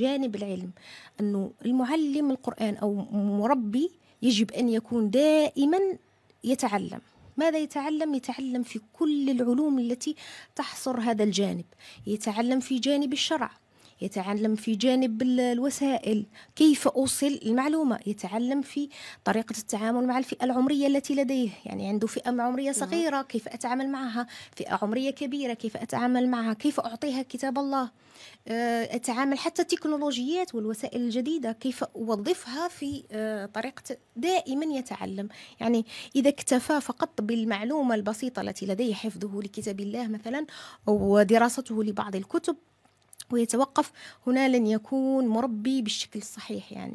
جانب العلم أنه المعلم القرآن أو مربي يجب أن يكون دائما يتعلم ماذا يتعلم؟ يتعلم في كل العلوم التي تحصر هذا الجانب يتعلم في جانب الشرع يتعلم في جانب الوسائل كيف أوصل المعلومة يتعلم في طريقة التعامل مع الفئة العمرية التي لديه يعني عنده فئة عمرية نعم. صغيرة كيف أتعامل معها فئة عمرية كبيرة كيف أتعامل معها كيف أعطيها كتاب الله آه، أتعامل حتى التكنولوجيات والوسائل الجديدة كيف أوظفها في آه، طريقة دائما يتعلم يعني إذا اكتفى فقط بالمعلومة البسيطة التي لديه حفظه لكتاب الله مثلا أو دراسته لبعض الكتب ويتوقف هنا لن يكون مربي بالشكل الصحيح يعني